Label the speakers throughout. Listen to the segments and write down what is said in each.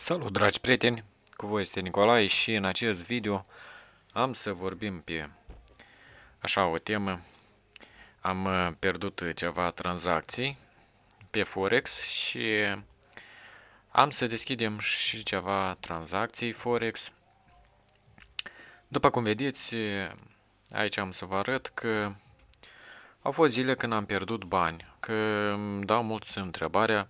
Speaker 1: Salut dragi prieteni, cu voi este Nicolae și în acest video am să vorbim pe așa o temă. Am uh, pierdut uh, ceva tranzacții pe Forex și am să deschidem și ceva tranzacții Forex. După cum vedeți, uh, aici am să vă arăt că au fost zile când am pierdut bani, că dau mult întrebarea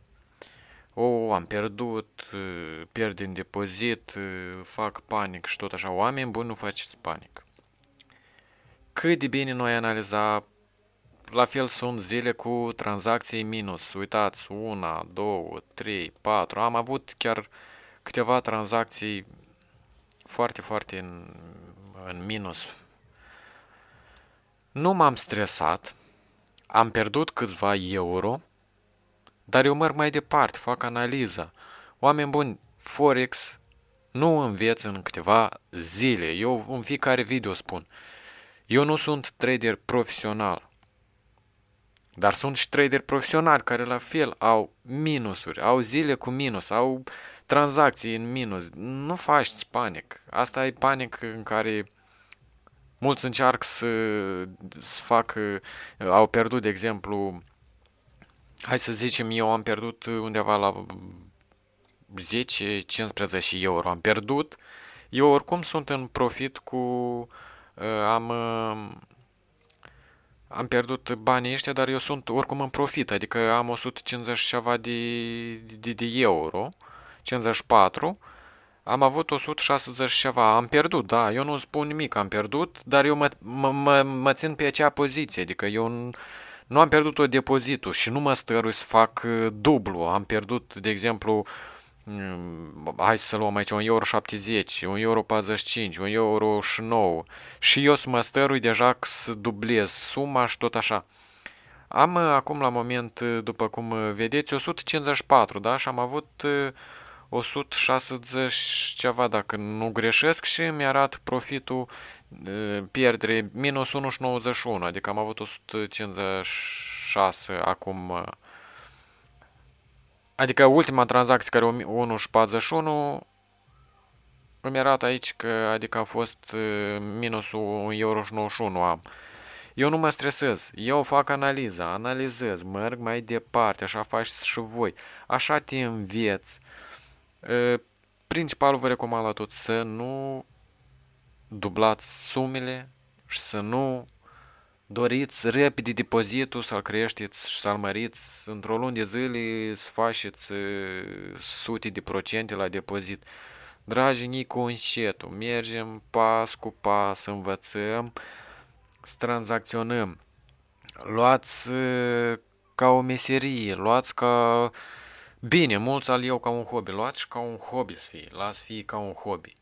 Speaker 1: o, oh, am pierdut, ă, pierd din depozit, ă, fac panic și tot așa. Oameni buni, nu faceți panic. Cât de bine noi analiza, la fel sunt zile cu tranzacții minus. Uitați, una, două, trei, patru. Am avut chiar câteva tranzacții foarte, foarte în, în minus. Nu m-am stresat, am pierdut câțiva euro, dar eu merg mai departe, fac analiza. Oameni buni, Forex nu înveți în câteva zile. Eu în fiecare video spun. Eu nu sunt trader profesional. Dar sunt și trader profesional care la fel au minusuri, au zile cu minus, au tranzacții în minus. Nu faci panic. Asta e panic în care mulți încearcă să, să facă, au pierdut, de exemplu, hai să zicem, eu am pierdut undeva la 10-15 euro. Am pierdut. Eu oricum sunt în profit cu... Uh, am, am pierdut banii ăștia, dar eu sunt oricum în profit. Adică am 150 ceva de, de, de euro. 54. Am avut 160 ceva. Am pierdut, da. Eu nu spun nimic. Am pierdut, dar eu mă, mă, mă, mă țin pe acea poziție. Adică eu nu am pierdut o depozitul și nu mă strălui să fac uh, dublu. Am pierdut, de exemplu, mm, hai să luăm aici 1,70 euro, 1,45 euro, 1,9 euro și eu să mă strălui deja să dublez suma și tot așa. Am uh, acum la moment, uh, după cum vedeți, 154, da? Și am avut 160 ceva, dacă nu greșesc, și mi-arat profitul pierdere minus 1,91, adică am avut 156 acum. Adică ultima tranzacție care 1,41 îmi arată aici că adică a fost minus 1,91 euro am. Eu nu mă stresez, eu fac analiza, analizez, merg mai departe, așa faci și voi. Așa te înveți. Uh, Principal vă recomand la tot să nu dublați sumele și să nu doriți repede depozitul să-l creșteți și să-l măriți. Într-o lună de zile să faceți sute de procente la depozit. Dragi Nicu, încetul, mergem pas cu pas, învățăm, să tranzacționăm. Luați ca o meserie, luați ca Bine, mulți al eu ca un hobby, luați și ca un hobby să fie, las fie ca un hobby.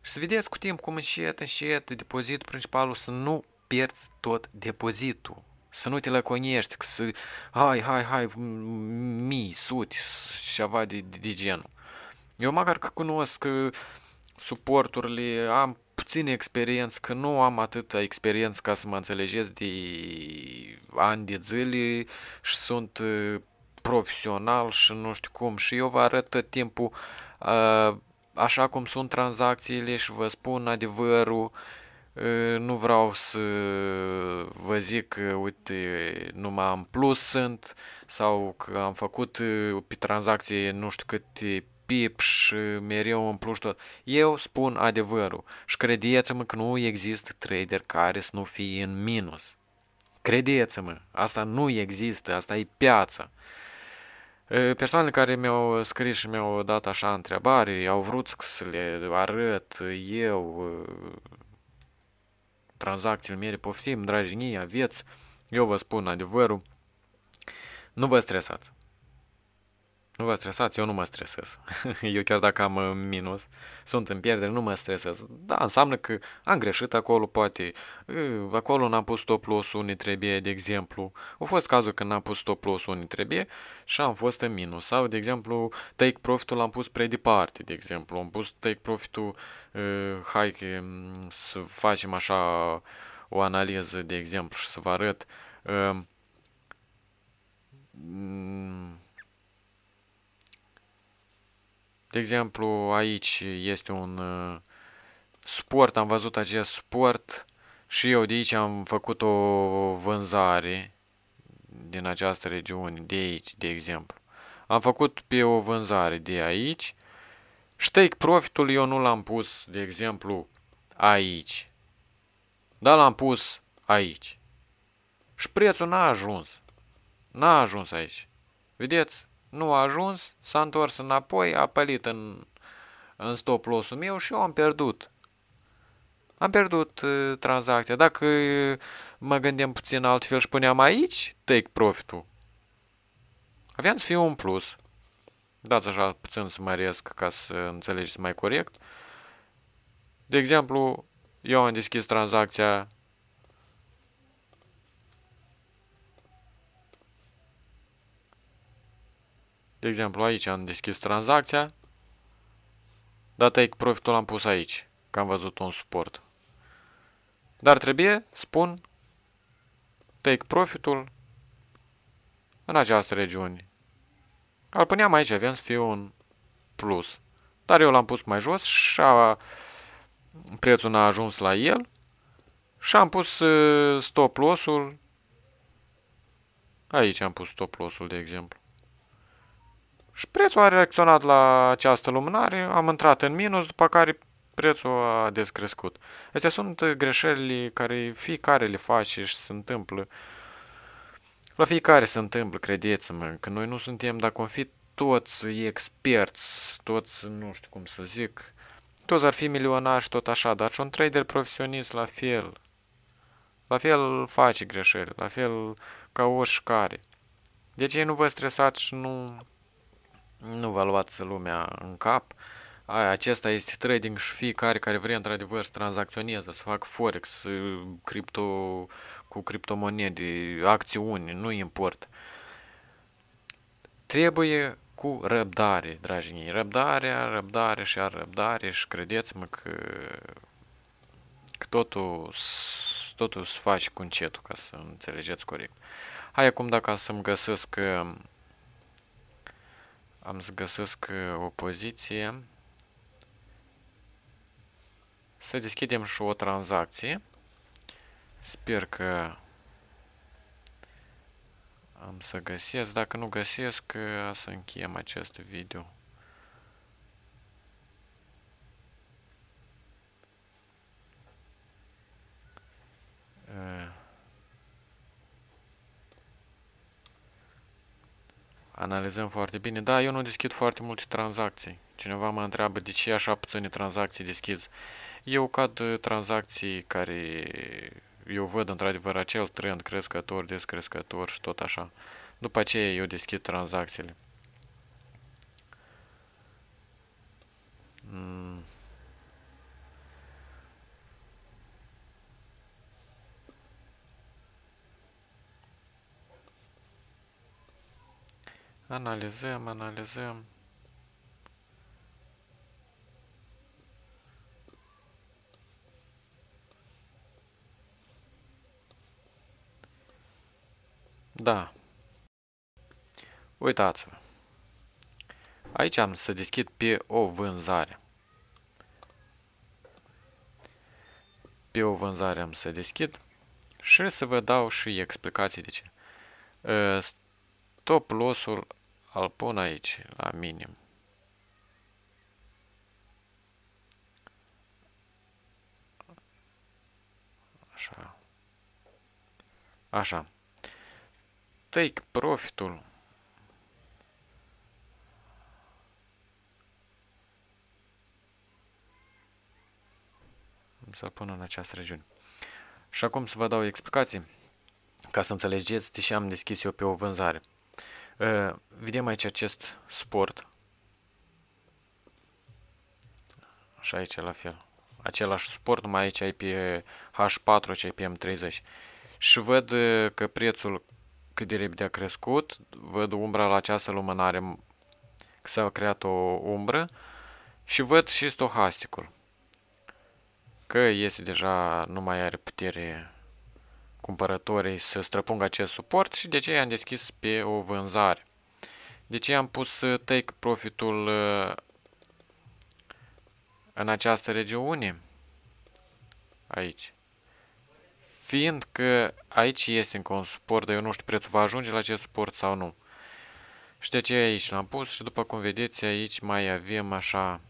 Speaker 1: Și să vedeți cu timp cum încet, încet, depozitul principalul să nu pierzi tot depozitul. Să nu te lăconiești, să hai, hai, hai, mii, sute și ceva de, de, de genul. Eu măcar că cunosc că uh, suporturile, am puțin experiență, că nu am atâta experiență ca să mă înțelegeți de ani de zile și sunt uh, profesional și nu știu cum. Și eu vă arăt tot timpul așa cum sunt tranzacțiile și vă spun adevărul. Nu vreau să vă zic că, uite, numai în plus sunt sau că am făcut pe tranzacție nu știu câte pip și mereu în plus tot. Eu spun adevărul și credeți-mă că nu există trader care să nu fie în minus. Credeți-mă, asta nu există, asta e piața. Persoanele care mi-au scris și mi-au dat așa întrebare, au vrut să le arăt eu tranzacțiile mele, poftim, dragi mei, aveți, eu vă spun adevărul, nu vă stresați. Nu vă stresați, eu nu mă stresez. eu chiar dacă am uh, minus, sunt în pierdere, nu mă stresez. Da, înseamnă că am greșit acolo, poate. Uh, acolo n-am pus stop loss unde trebuie, de exemplu. Au fost cazul când n-am pus stop loss unde trebuie și am fost în minus. Sau, de exemplu, take profit-ul l-am pus prea departe, de exemplu. Am pus take profit-ul, uh, hai că, mm, să facem așa o analiză, de exemplu, și să vă arăt. Uh, mm, De exemplu, aici este un uh, sport, am văzut acest sport și eu de aici am făcut o vânzare din această regiune, de aici, de exemplu. Am făcut pe o vânzare de aici. Ștec profitul eu nu l-am pus, de exemplu, aici. Dar l-am pus aici. Și prețul n-a ajuns. N-a ajuns aici. Vedeți? Nu a ajuns, s-a întors înapoi, a pălit în, în stop loss-ul meu și eu am pierdut. Am pierdut uh, tranzacția. Dacă uh, mă gândim puțin altfel și puneam aici, take profit-ul. Aveam să fie un plus. Dați așa puțin să măresc ca să înțelegeți mai corect. De exemplu, eu am deschis tranzacția De exemplu, aici am deschis tranzacția. data take profitul l-am pus aici, că am văzut un suport. Dar trebuie, spun, take profitul în această regiune. Al puneam aici, avem să fie un plus. Dar eu l-am pus mai jos și a, prețul n-a ajuns la el și am pus uh, stop loss-ul. Aici am pus stop loss-ul, de exemplu. Și prețul a reacționat la această lumânare, am intrat în minus, după care prețul a descrescut. Astea sunt greșelile care fiecare le face și se întâmplă. La fiecare se întâmplă, credeți-mă, că noi nu suntem, dacă am fi toți experți, toți, nu știu cum să zic, toți ar fi milionari și tot așa, dar și un trader profesionist la fel. La fel face greșeli, la fel ca oricare. Deci ei nu vă stresați și nu nu vă luați lumea în cap. Aia, acesta este trading și fiecare care vrea într-adevăr să tranzacționeze, să fac forex, cripto, cu criptomonede, acțiuni, nu import. Trebuie cu răbdare, dragii mei. Răbdarea, răbdare și ar răbdare și credeți-mă că, că totul, totul se face cu încetul, ca să înțelegeți corect. Hai acum dacă să-mi găsesc am să găsesc uh, o poziție. Să deschidem și o tranzacție. Sper că am să găsesc. Dacă nu găsesc, uh, să încheiem acest video. Analizăm foarte bine. Da, eu nu deschid foarte multe tranzacții. Cineva mă întreabă de ce așa puține tranzacții deschid. Eu cad uh, tranzacții care eu văd într-adevăr acel trend crescător, descrescător și tot așa. După aceea eu deschid tranzacțiile. Mm. Analizăm, analizăm. Da. Uitați-vă. Aici am să deschid pe o vânzare. Pe o vânzare am să deschid și să vă dau și explicații de ce. Ă, Top loss-ul îl pun aici, la minim. Așa. Așa. Take profitul. să pun în această regiune. Și acum să vă dau explicații ca să înțelegeți de ce am deschis eu pe o vânzare. Э, vedem aici acest suport. Și aici la fel. Același suport, numai aici ai pe H4, și ai pe M30. Și văd că prețul cât de repede a crescut, văd umbra la această lumânare, că s-a creat o umbră și văd și stohasticul. Că este deja, nu mai are putere cumpărătorii să străpungă acest suport și de ce am deschis pe o vânzare. De ce am pus uh, take profitul uh, în această regiune? Aici. fiind că aici este încă un suport, dar eu nu știu prețul va ajunge la acest suport sau nu. Și de ce aici l-am pus și după cum vedeți aici mai avem așa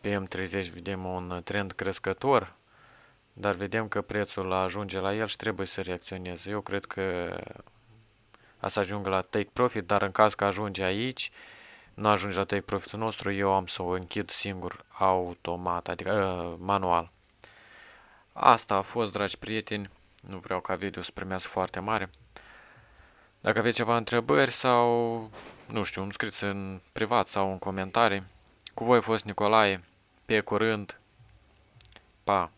Speaker 1: pe M30 vedem un trend crescător dar vedem că prețul ajunge la el și trebuie să reacționeze. Eu cred că a să ajungă la take profit, dar în caz că ajunge aici, nu ajunge la take profitul nostru, eu am să o închid singur automat, adică uh, manual. Asta a fost, dragi prieteni, nu vreau ca video să primească foarte mare. Dacă aveți ceva întrebări sau, nu știu, îmi scriți în privat sau în comentarii. Cu voi a fost Nicolae, pe curând, pa!